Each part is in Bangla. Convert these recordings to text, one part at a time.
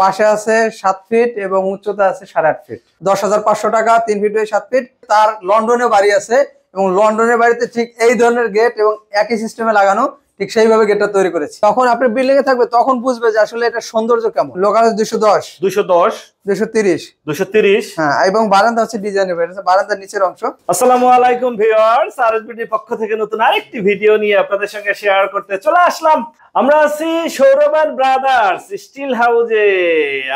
পাশে আছে সাত ফিট এবং উচ্চতা আছে সাড়ে আট ফিট দশ হাজার পাঁচশো টাকা তিন ফিট সাত ফিট তার লন্ডনে বাড়ি আছে এবং লন্ডনের বাড়িতে ঠিক এই ধরনের গেট এবং একই সিস্টেমে লাগানো ঠিক সেইভাবে গেটটা তৈরি করেছি তখন আপনি বিল্ডিং এ থাকবে তখন বুঝবে যে আসলে এটা সৌন্দর্য কেমন লোকাল দুশো দশ দুশো দশ তিরিশ তিরিশ হ্যাঁ এবং বারান্দা হচ্ছে বারান্দার নিচের অংশ আলাইকুম পক্ষ থেকে নতুন আরেকটি ভিডিও নিয়ে আপনাদের সঙ্গে শেয়ার করতে চলে আসলাম আমরা আছি সৌরভান ব্রাদার্স স্টিল হাউজে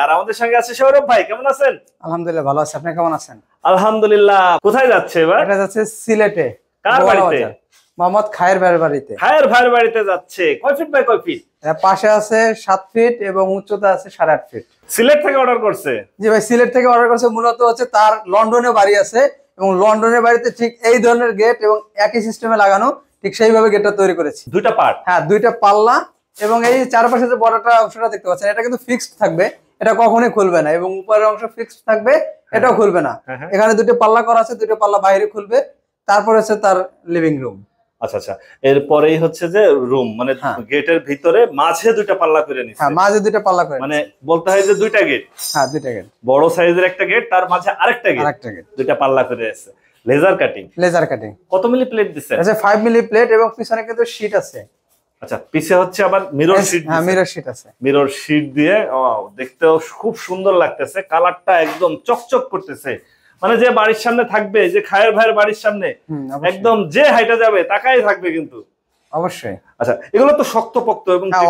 আর আমাদের সঙ্গে আছে সৌরভ ভাই কেমন আছেন আলহামদুলিল্লাহ ভালো আছে আপনি কেমন আছেন আলহামদুলিল্লাহ কোথায় যাচ্ছে এবার এটা যাচ্ছে সিলেটে কার বাড়িতে মোহাম্মদ খায়ের ভাইয়ের বাড়িতে খায়ের ভাইয়ের বাড়িতে যাচ্ছে কয় ফিট বাই কয় ফিট পাশে আছে সাত ফিট এবং উচ্চতা আছে সাড়ে আট ফিট সিলেট থেকে অর্ডার করছে জি ভাই সিলেট থেকে অর্ডার করছে মূলত হচ্ছে তার লন্ডনে বাড়ি আছে এবং লন্ডনের বাড়িতে ঠিক এই ধরনের গেট এবং একই সিস্টেমে লাগানো ঠিক সেইভাবে গেটটা তৈরি করেছি দুইটা পার্ট হ্যাঁ দুইটা পাল্লা এবং এই চারপাশে যে বড়টা অংশটা দেখতে পাচ্ছেন এটা কিন্তু ফিক্সড থাকবে এটা কখনোই খুলবে না এবং উপরের অংশ ফিক্সড থাকবে হ্যাঁ। এটাও খুলবে না হ্যাঁ, হ্যাঁ। এখানে দুটো পাল্লা করা আছে দুটো পাল্লা বাইরে খুলবে তারপর হচ্ছে তার লিভিং রুম আচ্ছা আচ্ছা এরপরেই হচ্ছে যে রুম মানে হ্যাঁ। গেটের ভিতরে মাঝে দুইটা পাল্লা করে নিচ্ছে হ্যাঁ, মাঝে দুইটা পাল্লা করে মানে বলতে হয় যে দুইটা গেট হ্যাঁ দুইটা গেট বড় সাইজের একটা গেট তার মাঝে আরেকটা গেট আরেকটা গেট দুইটা পাল্লা করে আছে লেজার কাটিং লেজার কাটিং কত মিলি প্লেট দিছে আচ্ছা 5 মিলি প্লেট এবং পিছনে কিন্তু শীট আছে আচ্ছা পিছে হচ্ছে আবার মিরর শীট হ্যাঁ মিরর শীট আছে মিরর শীট দিয়ে ও দেখতেও খুব সুন্দর লাগতেছে কালারটা একদম চকচক করতেছে মানে যে বাড়ির সামনে থাকবে যে খায়ের ভাইয়ের বাড়ির সামনে একদম যে হাইটা যাবে তাকাই থাকবে কিন্তু অবশ্যই আচ্ছা এগুলো তো শক্তপোক্ত এবং হ্যাঁ,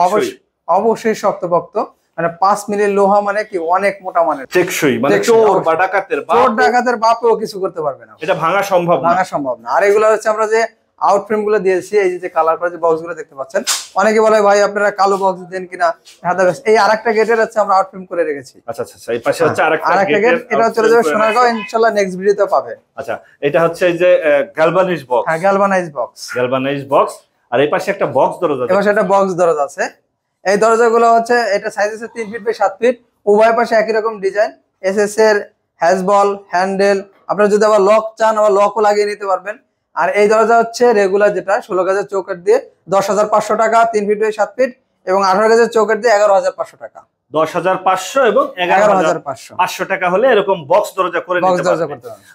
অবশ্যই শক্তপোক্ত মানে পাঁচ মিলি লোহা মানে কি অনেক মোটা মানে টেকসই মানে চোর বা ডাকাতের চোর ডাকাতের বাপেও কিছু করতে পারবে না এটা ভাঙা সম্ভব ভাঙা সম্ভব না আর এগুলো হচ্ছে আমরা যে আউট ফ্রেম গুলো দিয়েছি এই যে কালার করা যে গুলো দেখতে পাচ্ছেন অনেকে বলে ভাই আপনারা কালো বক্স দেন কিনা সাদা আচ্ছা, বক্স আচ্ছা, এই আরেকটা গেটের আছে আমরা আউট ফ্রেম করে রেখেছি আচ্ছা, আচ্ছা আচ্ছা এই পাশে হচ্ছে হ্যাঁ, আরেকটা গেট এটা চলে যাবে সোনারগাঁও ইনশাআল্লাহ নেক্সট ভিডিওতে পাবে আচ্ছা এটা হচ্ছে এই যে গ্যালভানাইজ বক্স হ্যাঁ গ্যালভানাইজ বক্স গ্যালভানাইজ বক্স আর এই পাশে একটা বক্স দরজা এই পাশে একটা বক্স দরজা আছে এই দরজাগুলো হচ্ছে এটা সাইজ আছে 3 ফিট বাই 7 ফিট উভয় পাশে একই রকম ডিজাইন এসএস এর হ্যাজবল হ্যান্ডেল আপনারা যদি আবার লক চান আবার লকও লাগিয়ে নিতে পারবেন আর এই দরজা হচ্ছে রেগুলার যেটা ষোলো গাছের চৌকাট দিয়ে দশ হাজার পাঁচশো টাকা তিন ফিট সাত ফিট এবং আঠারো গাছের চৌকাট দিয়ে এগারো হাজার পাঁচশো টাকা দশ হাজার পাঁচশো এবং এগারো হাজার পাঁচশো টাকা হলে এরকম বক্স দরজা করে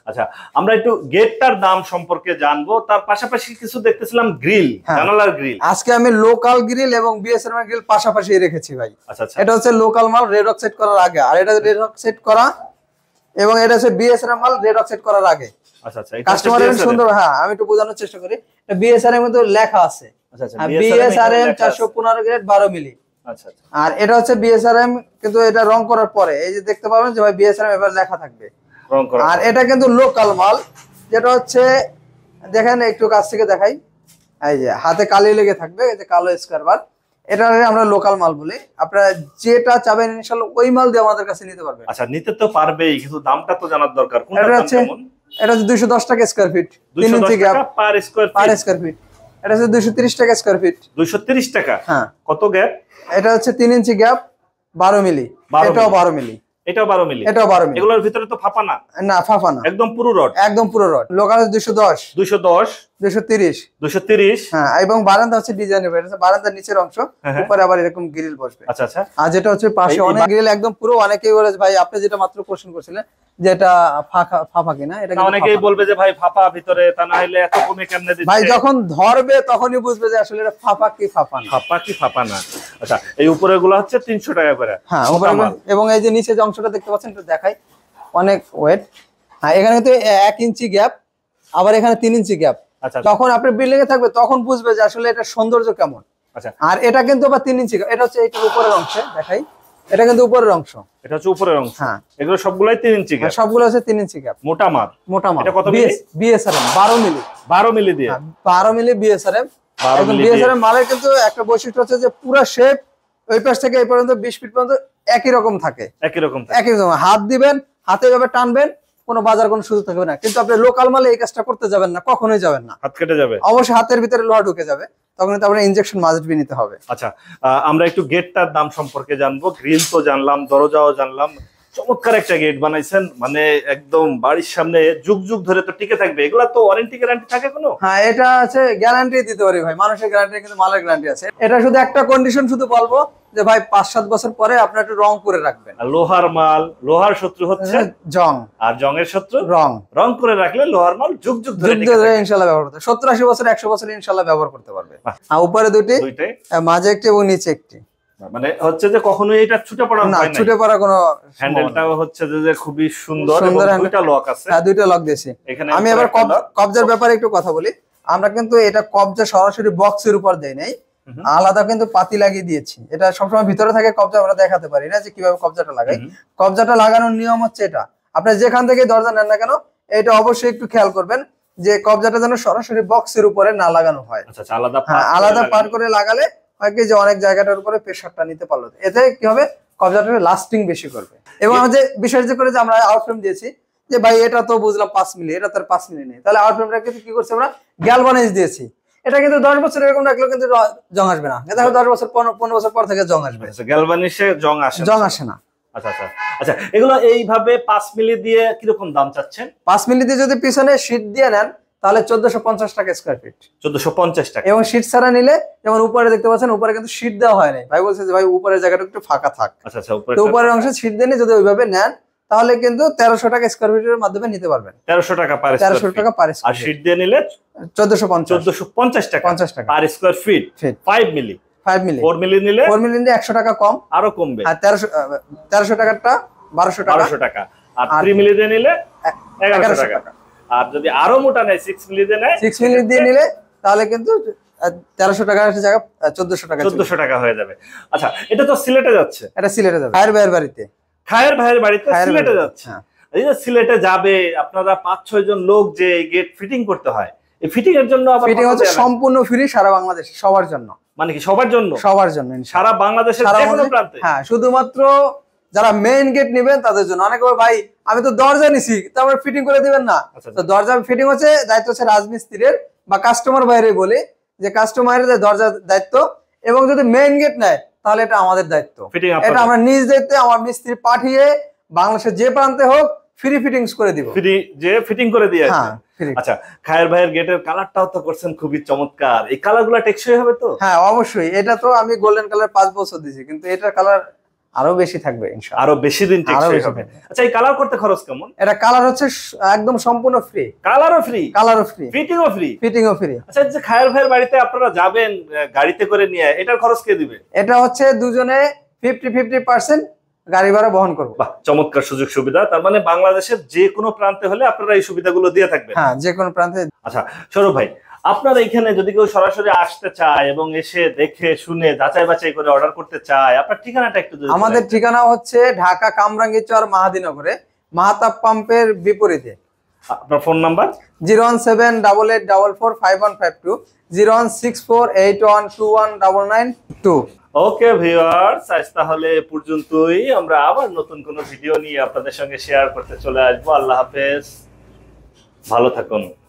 আচ্ছা আমরা একটু গেটটার দাম সম্পর্কে জানবো তার পাশাপাশি কিছু গ্রিল গ্রিল হ্যাঁ। আজকে আমি লোকাল গ্রিল এবং বিএসএনএল গ্রিল পাশাপাশি রেখেছি ভাই আচ্ছা, আচ্ছা। এটা হচ্ছে লোকাল মাল রেড অক্সাইড করার আগে আর এটা রেড অক্সাইড করা এবং এটা হচ্ছে বিএসআর মাল রেড অক্সাইড করার আগে আচ্ছা, আচ্ছা, হ্যাঁ, আমি একটু বোঝানোর চেষ্টা করি আচ্ছা, আর এটা হচ্ছে বিএসআরএম কিন্তু এটা রং করার পরে এই যে দেখতে যে ভাই এবার লেখা থাকবে আর এটা কিন্তু লোকাল মাল যেটা হচ্ছে দেখেন একটু কাছ থেকে দেখাই এই যে হাতে কালি লেগে থাকবে এই যে কালো এটা আমরা লোকাল মাল বলি আপনারা যেটা চাবেন ইনশাআল্লাহ ওই মাল দিয়ে আমাদের কাছে নিতে পারবেন আচ্ছা নিতে তো পারবেই কিন্তু দামটা তো জানার দরকার কোনটা দাম কেমন এটা হচ্ছে 210 টাকা স্কয়ার ফিট 3 ইঞ্চি gap per square per square feet এটা হচ্ছে 230 টাকা স্কয়ার ফিট 230 টাকা হ্যাঁ কত গ্যাপ এটা হচ্ছে 3 ইঞ্চি গ্যাপ 12 মিলি এটাও 12 মিলি এটাও 12 মিলি এটাও 12 মিলি এগুলোর ভিতরে তো ফাঁপা না না ফাঁপা না একদম পুরো রড একদম পুরো রড লোকাল 210 210 হ্যাঁ, এবং বারান্দা হচ্ছে বারান্দার নিচের অংশ হ্যাঁ, হ্যাঁ। উপরে আবার এরকম গ্রিল বসবে আচ্ছা, আচ্ছা। আর যেটা হচ্ছে পাশে অনেক গ্রিল একদম পুরো অনেকেই বলে ভাই আপনি যেটা মাত্র যেটা ফাঁকা এটা অনেকেই বলবে ভাই ভিতরে ভাই যখন ধরবে তখনই বুঝবে যে আসলে এটা ফাঁপা কি ফাঁপা না ফাঁপা কি ফাঁপা না আচ্ছা এই উপরে গুলো হচ্ছে তিনশো টাকা করে হ্যাঁ এবং এই যে নিচে যে অংশটা দেখতে পাচ্ছেন দেখাই অনেক ওয়েট হ্যাঁ এখানে কিন্তু এক ইঞ্চি গ্যাপ আবার এখানে তিন ইঞ্চি গ্যাপ আচ্ছা, আচ্ছা। তখন আপনি বিল্ডিং এ থাকবে তখন বুঝবে যে আসলে এটা সৌন্দর্য কেমন আচ্ছা। আর এটা কিন্তু আবার তিন ইঞ্চি এটা হচ্ছে এইটার উপরের অংশে দেখাই এটা কিন্তু উপরের অংশ এটা হচ্ছে উপরের অংশ হ্যাঁ এগুলো সবগুলাই তিন ইঞ্চি গ্যাপ সবগুলো আছে তিন ইঞ্চি গ্যাপ মোটা মাপ মোটা মাপ এটা কত মিলি বিএসআরএম 12 মিলি 12 মিলি দিয়ে 12 হ্যাঁ, মিলি বিএসআরএম বিএসআরএম মালের কিন্তু একটা বৈশিষ্ট্য হচ্ছে যে থেকে এই পর্যন্ত ফিট পর্যন্ত একই রকম থাকে একই রকম একই রকম হাত দিবেন হাতে টানবেন কোনো বাজার কোনো সুযোগ থাকবে না কিন্তু আপনি লোকাল মালে এই কাজটা করতে যাবেন না কখনোই যাবেন না হাত কেটে যাবে অবশ্যই হাতের ভিতরে লোহা ঢুকে যাবে ইনজেকশন নিতে হবে গ্রিল আচ্ছা, জানলাম দরজাও জানলাম চমৎকার একটা গেট বানাইছেন মানে একদম বাড়ির সামনে যুগ যুগ ধরে তো টিকে থাকবে তো ওয়ারেন্টি গ্যারান্টি থাকে কোনো হ্যাঁ এটা আছে গ্যারান্টি দিতে পারি মানুষের গ্যারান্টি কিন্তু মালের গ্যারান্টি আছে এটা শুধু একটা কন্ডিশন শুধু বলবো যে ভাই পাঁচ সাত বছর পরে আপনার একটু রং করে রাখবেন লোহার মাল লোহার শত্রু হচ্ছে হ্যাঁ, জং আর জং এর শত্রু রং রং করে রাখলে লোহার মাল যুগ যুগ ধরে ইনশাল্লাহ ব্যবহার করতে সত্তর আশি বছর একশো বছর ইনশাল্লাহ ব্যবহার করতে পারবে আর উপরে দুটি মাঝে একটি এবং নিচে একটি মানে হচ্ছে যে কখনো এটা ছুটে পড়া না ছুটে পড়া কোনো হ্যান্ডেলটাও হচ্ছে যে খুবই সুন্দর সুন্দর দুইটা লক আছে হ্যাঁ দুইটা লক দিয়েছি এখানে আমি এবার কবজার ব্যাপারে একটু কথা বলি আমরা কিন্তু এটা কবজা সরাসরি বক্সের উপর দেই নাই আলাদা কিন্তু পাতি লাগিয়ে দিয়েছি এটা সবসময় ভিতরে থাকে কবজা আমরা দেখাতে পারি না যে কিভাবে কবজাটা লাগাই কবজাটা লাগানোর নিয়ম হচ্ছে এটা আপনি যেখান থেকে দরজা নেন না কেন এটা অবশ্যই একটু খেয়াল করবেন যে কবজাটা যেন সরাসরি বক্সের উপরে না লাগানো হয় আচ্ছা, আচ্ছা, আলাদা হ্যাঁ, পার করে লাগালে হয় যে অনেক জায়গাটার উপরে প্রেশারটা নিতে পারলো এতে কি হবে কবজাটা লাস্টিং বেশি করবে এবং যে বিশেষ করে যে আমরা আউটফ্রেম দিয়েছি যে ভাই এটা তো বুঝলাম পাঁচ মিলি এটা তার পাঁচ মিলি নেই তাহলে কিন্তু কি করছে আমরা গ্যালভানাইজ দিয়েছি এটা কিন্তু দশ বছর এরকম রাখলেও কিন্তু জং আসবে না দেখো দশ বছর পনেরো বছর পর থেকে জং আসবে আচ্ছা, গ্যালবানিসে জং আসে জং আসে না আচ্ছা, আচ্ছা। পাঁচ মিলি দিয়ে কিরকম দাম চাচ্ছেন পাঁচ দিয়ে যদি পিছনে দিয়ে নেন তাহলে চোদ্দশো পঞ্চাশ টাকা স্কোয়ার ফিট চোদ্দশো পঞ্চাশ টাকা এবং ছাড়া নিলে যেমন উপরে দেখতে পাচ্ছেন উপরে কিন্তু দেওয়া ভাই ভাই উপরের জায়গাটা একটু ফাঁকা থাক উপরের অংশে শীট দিয়ে যদি ওইভাবে নেন তাহলে কিন্তু তেরোশো টাকা স্কোয়ার ফিটের মাধ্যমে নিতে পারবেন তেরোশো টাকা তেরোশো টাকা পার আর শীট দিয়ে নিলে চোদ্দশো পঞ্চাশ পঞ্চাশ টাকা পঞ্চাশ টাকা per square feet five milli five milli four milli নিলে ফোর মিলি নিলে একশো টাকা কম আরো কমবে আর তেরোশো তেরোশো টাকাটা বারোশো টাকা বারোশো টাকা আর থ্রি মিলি দিয়ে নিলে এগারোশো টাকা আর যদি আরো মোটা নেয় সিক্স মিলি দিয়ে নেয় সিক্স মিলি দিয়ে নিলে তাহলে কিন্তু তেরোশো টাকার জায়গা চোদ্দশো টাকা চোদ্দশো টাকা হয়ে যাবে আচ্ছা এটা তো সিলেটে যাচ্ছে এটা সিলেটে যাবে বাইরের বাড়িতে খায়ের ভাইয়ের বাড়িতে সিলেটে যাচ্ছে সিলেটে যাবে আপনারা পাঁচ ছয় জন লোক যে গেট ফিটিং করতে হয় এই ফিটিং এর জন্য ফিটিং হচ্ছে সম্পূর্ণ ফ্রি সারা বাংলাদেশ সবার জন্য মানে কি সবার জন্য সবার জন্য সারা বাংলাদেশের হ্যাঁ শুধুমাত্র যারা মেইন গেট নেবেন তাদের জন্য অনেকে ভাই আমি তো দরজা নিছি তারপরে ফিটিং করে দিবেন না আচ্ছা, আচ্ছা। দরজা ফিটিং হচ্ছে দায়িত্ব হচ্ছে রাজমিস্ত্রির বা কাস্টমার বাইরে বলি যে কাস্টমারের দরজার দায়িত্ব এবং যদি মেইন গেট নেয় তাহলে এটা আমাদের দায়িত্ব এটা আমরা নিজ দায়িত্বে আমার মিস্ত্রি পাঠিয়ে বাংলাদেশের যে প্রান্তে হোক ফ্রি ফিটিংস করে দিব ফ্রি যে ফিটিং করে দিয়ে হ্যাঁ, আচ্ছা খায়ের ভাইয়ের গেটের কালারটাও তো করছেন খুবই চমৎকার এই কালার কালারগুলো টেকসই হবে তো হ্যাঁ অবশ্যই এটা তো আমি গোল্ডেন কালার পাঁচ বছর দিয়েছি কিন্তু এটার কালার আরো বেশি থাকবে আরো বেশি দিন আচ্ছা এই কালার করতে খরচ কেমন এটা কালার হচ্ছে একদম সম্পূর্ণ ফ্রি কালারও ফ্রি কালারও ফ্রি ফিটিংও ফ্রি ফিটিংও ফ্রি আচ্ছা যে খায়ের ভাইয়ের বাড়িতে আপনারা যাবেন গাড়িতে করে নিয়ে এটার খরচ কে দিবে এটা হচ্ছে দুজনে ফিফটি ফিফটি পার্সেন্ট গাড়ি ভাড়া বহন করবো চমৎকার সুযোগ সুবিধা তার মানে বাংলাদেশের যে কোনো প্রান্তে হলে আপনারা এই সুবিধাগুলো দিয়ে থাকবেন হ্যাঁ যে কোনো প্রান্তে আচ্ছা সৌরভ ভাই আপনার এখানে যদি কেউ সরাসরি আসতে চায় এবং এসে দেখে শুনে যাচাই বাছাই করে অর্ডার করতে চায় আপনার ঠিকানাটা একটু আমাদের ঠিকানা হচ্ছে ঢাকা কামরাঙ্গি চর মাহাদিনগরে মাহাতাব পাম্পের বিপরীতে আপনার phone number zero one seven double eight double four five one five two zero one six four eight one two one double nine two okay viewers আজ তাহলে এ পর্যন্তই আমরা আবার নতুন কোনো ভিডিও নিয়ে আপনাদের সঙ্গে শেয়ার করতে চলে আসবো আল্লাহ হাফেজ ভালো থাকুন